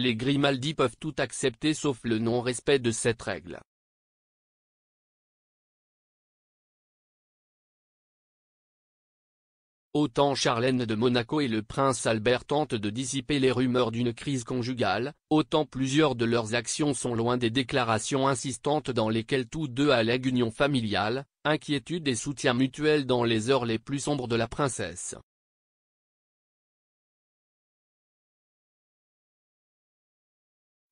les Grimaldi peuvent tout accepter sauf le non-respect de cette règle. Autant Charlène de Monaco et le prince Albert tentent de dissiper les rumeurs d'une crise conjugale, autant plusieurs de leurs actions sont loin des déclarations insistantes dans lesquelles tous deux allèguent union familiale, inquiétude et soutien mutuel dans les heures les plus sombres de la princesse.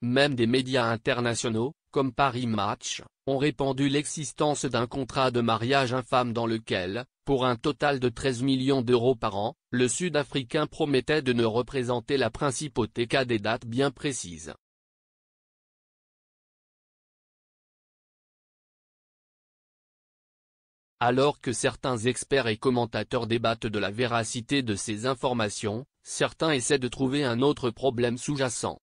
Même des médias internationaux, comme Paris Match, ont répandu l'existence d'un contrat de mariage infâme dans lequel, pour un total de 13 millions d'euros par an, le Sud-Africain promettait de ne représenter la principauté qu'à des dates bien précises. Alors que certains experts et commentateurs débattent de la véracité de ces informations, certains essaient de trouver un autre problème sous-jacent.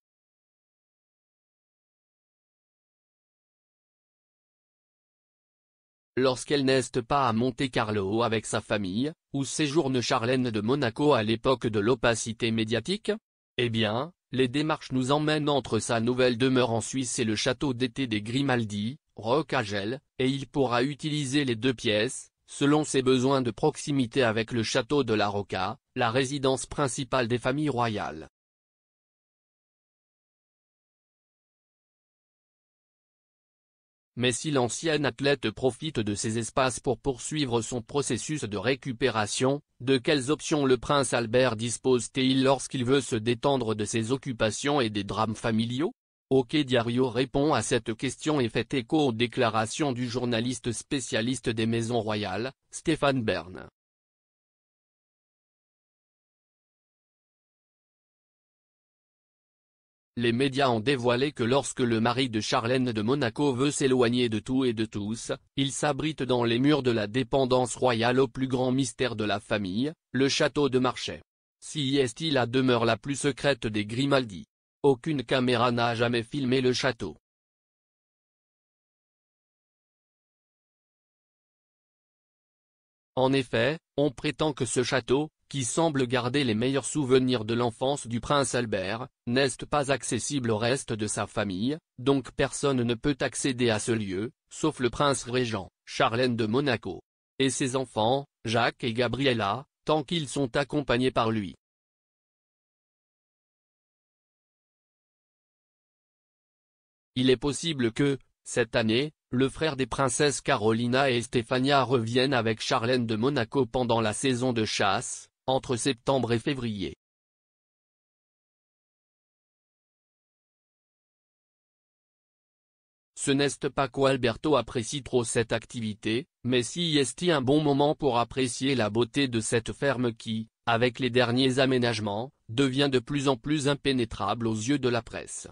Lorsqu'elle n'est pas à Monte-Carlo avec sa famille, ou séjourne Charlène de Monaco à l'époque de l'opacité médiatique Eh bien, les démarches nous emmènent entre sa nouvelle demeure en Suisse et le château d'été des Grimaldi, Rocagel, et il pourra utiliser les deux pièces, selon ses besoins de proximité avec le château de la Roca, la résidence principale des familles royales. Mais si l'ancienne athlète profite de ces espaces pour poursuivre son processus de récupération, de quelles options le prince Albert dispose-t-il lorsqu'il veut se détendre de ses occupations et des drames familiaux Ok Diario répond à cette question et fait écho aux déclarations du journaliste spécialiste des maisons royales, Stéphane Bern. Les médias ont dévoilé que lorsque le mari de Charlène de Monaco veut s'éloigner de tout et de tous, il s'abrite dans les murs de la dépendance royale au plus grand mystère de la famille, le château de Marchais. Si est-il la demeure la plus secrète des Grimaldi. Aucune caméra n'a jamais filmé le château. En effet, on prétend que ce château, qui semble garder les meilleurs souvenirs de l'enfance du prince Albert, n'est pas accessible au reste de sa famille, donc personne ne peut accéder à ce lieu, sauf le prince régent, Charlène de Monaco. Et ses enfants, Jacques et Gabriella, tant qu'ils sont accompagnés par lui. Il est possible que, cette année, le frère des princesses Carolina et Stefania reviennent avec Charlène de Monaco pendant la saison de chasse, entre septembre et février. Ce n'est pas qu'Alberto apprécie trop cette activité, mais si est un bon moment pour apprécier la beauté de cette ferme qui, avec les derniers aménagements, devient de plus en plus impénétrable aux yeux de la presse.